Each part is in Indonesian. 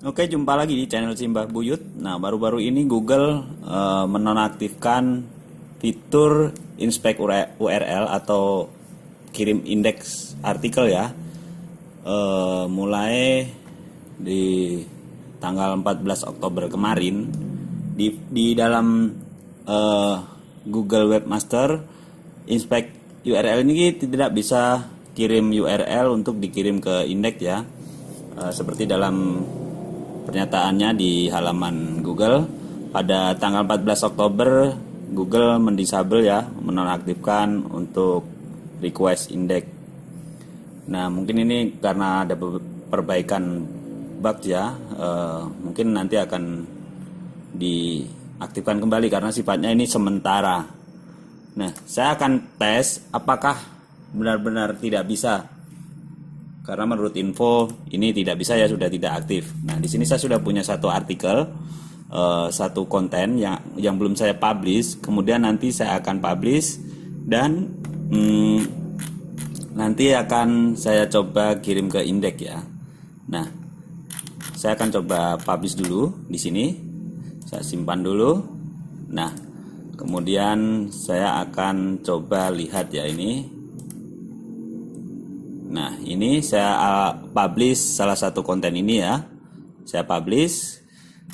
Oke, jumpa lagi di channel Simbah Buyut. Nah, baru-baru ini Google uh, menonaktifkan fitur inspect URL atau kirim indeks artikel ya. Uh, mulai di tanggal 14 Oktober kemarin di di dalam uh, Google Webmaster inspect URL ini tidak bisa kirim URL untuk dikirim ke indeks ya. Uh, seperti dalam pernyataannya di halaman Google pada tanggal 14 Oktober Google mendisable ya menonaktifkan untuk request index. Nah mungkin ini karena ada perbaikan bug ya eh, mungkin nanti akan diaktifkan kembali karena sifatnya ini sementara. Nah saya akan tes apakah benar-benar tidak bisa karena menurut info ini tidak bisa ya sudah tidak aktif. Nah di sini saya sudah punya satu artikel, uh, satu konten yang yang belum saya publish. Kemudian nanti saya akan publish dan hmm, nanti akan saya coba kirim ke indek ya. Nah saya akan coba publish dulu di sini. Saya simpan dulu. Nah kemudian saya akan coba lihat ya ini ini saya uh, publish salah satu konten ini ya saya publish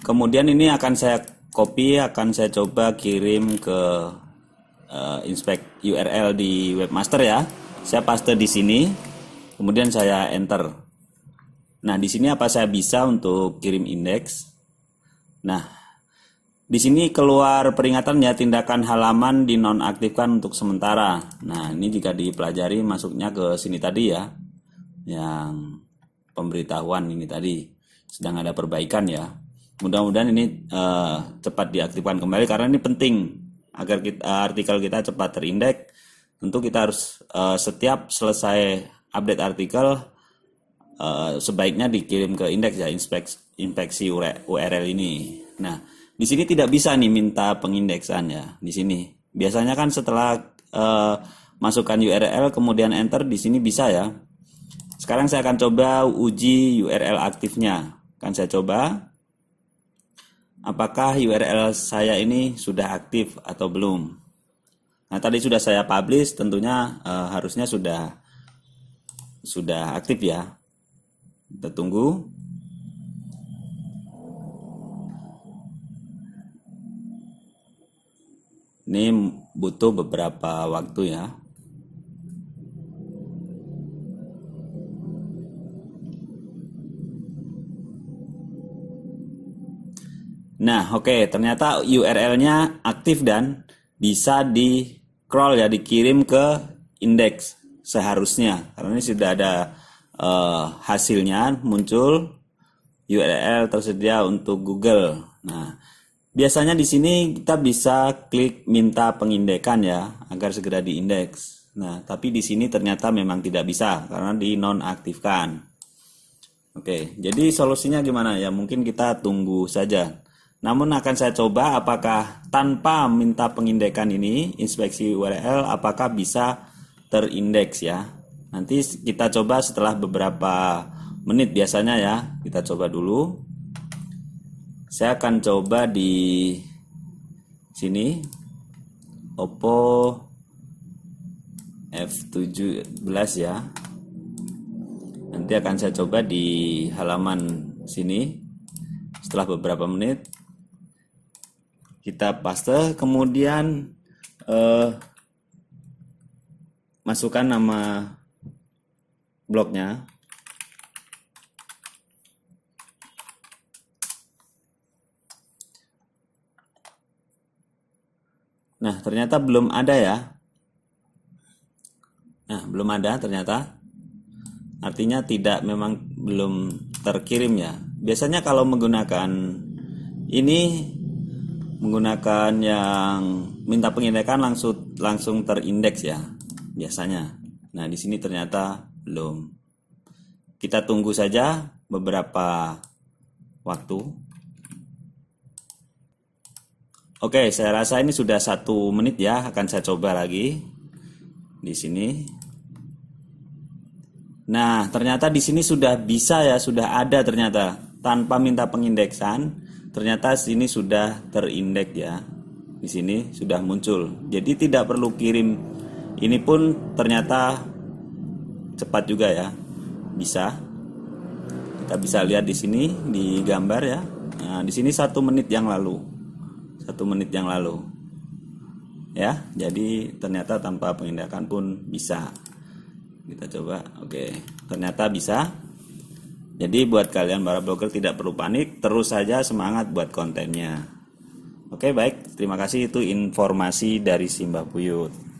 kemudian ini akan saya copy akan saya coba kirim ke uh, inspect URL di webmaster ya saya paste di sini kemudian saya enter nah di sini apa saya bisa untuk kirim indeks nah di sini keluar peringatan ya tindakan halaman dinonaktifkan untuk sementara. Nah, ini jika dipelajari masuknya ke sini tadi ya yang pemberitahuan ini tadi sedang ada perbaikan ya. Mudah-mudahan ini uh, cepat diaktifkan kembali karena ini penting agar kita, eh, artikel kita cepat terindeks. Tentu kita harus uh, setiap selesai update artikel uh, sebaiknya dikirim ke indeks ya inspeksi, inspeksi URL ini. Nah, di sini tidak bisa nih minta pengindeksan ya di sini. Biasanya kan setelah uh, masukkan URL kemudian enter di sini bisa ya sekarang saya akan coba uji URL aktifnya. Kan saya coba apakah URL saya ini sudah aktif atau belum. Nah, tadi sudah saya publish, tentunya e, harusnya sudah sudah aktif ya. Kita tunggu. Ini butuh beberapa waktu ya. Nah, oke, okay, ternyata URL-nya aktif dan bisa di crawl ya dikirim ke indeks seharusnya karena ini sudah ada uh, hasilnya muncul URL tersedia untuk Google. Nah, biasanya di sini kita bisa klik minta pengindekan ya agar segera diindeks. Nah, tapi di sini ternyata memang tidak bisa karena di nonaktifkan. Oke, jadi solusinya gimana ya? Mungkin kita tunggu saja. Namun akan saya coba apakah tanpa minta pengindekan ini inspeksi URL apakah bisa terindeks ya. Nanti kita coba setelah beberapa menit biasanya ya. Kita coba dulu. Saya akan coba di sini Oppo F17 ya. Nanti akan saya coba di halaman sini setelah beberapa menit kita paste kemudian eh, masukkan nama blognya Nah, ternyata belum ada ya. Nah, belum ada ternyata. Artinya tidak memang belum terkirim ya. Biasanya kalau menggunakan ini menggunakan yang minta pengindekan langsung langsung terindeks ya biasanya. Nah, di sini ternyata belum. Kita tunggu saja beberapa waktu. Oke, saya rasa ini sudah satu menit ya. Akan saya coba lagi di sini. Nah, ternyata di sini sudah bisa ya, sudah ada ternyata tanpa minta pengindeksan ternyata sini sudah terindek ya di sini sudah muncul jadi tidak perlu kirim ini pun ternyata cepat juga ya bisa kita bisa lihat di sini di gambar ya nah, di sini satu menit yang lalu satu menit yang lalu ya jadi ternyata tanpa pengindakan pun bisa kita coba oke ternyata bisa jadi buat kalian para blogger tidak perlu panik, terus saja semangat buat kontennya. Oke, baik. Terima kasih itu informasi dari Simbah Buyut.